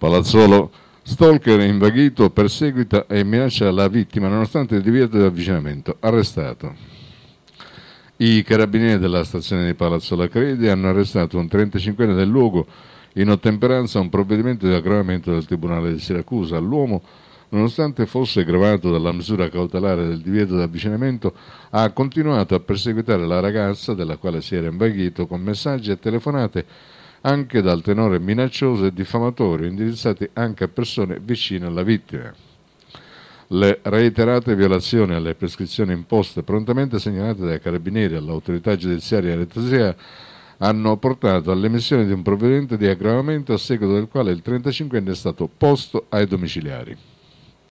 Palazzolo Stalker invaghito perseguita e minaccia la vittima nonostante il divieto di avvicinamento. Arrestato. I carabinieri della stazione di Palazzolo Lacredi hanno arrestato un 35enne del luogo in ottemperanza a un provvedimento di aggravamento del Tribunale di Siracusa. L'uomo, nonostante fosse gravato dalla misura cautelare del divieto di avvicinamento, ha continuato a perseguitare la ragazza della quale si era invaghito con messaggi e telefonate anche dal tenore minaccioso e diffamatorio, indirizzati anche a persone vicine alla vittima. Le reiterate violazioni alle prescrizioni imposte prontamente segnalate dai carabinieri all'autorità giudiziaria elettrosia hanno portato all'emissione di un provvedimento di aggravamento a seguito del quale il 35enne è stato posto ai domiciliari.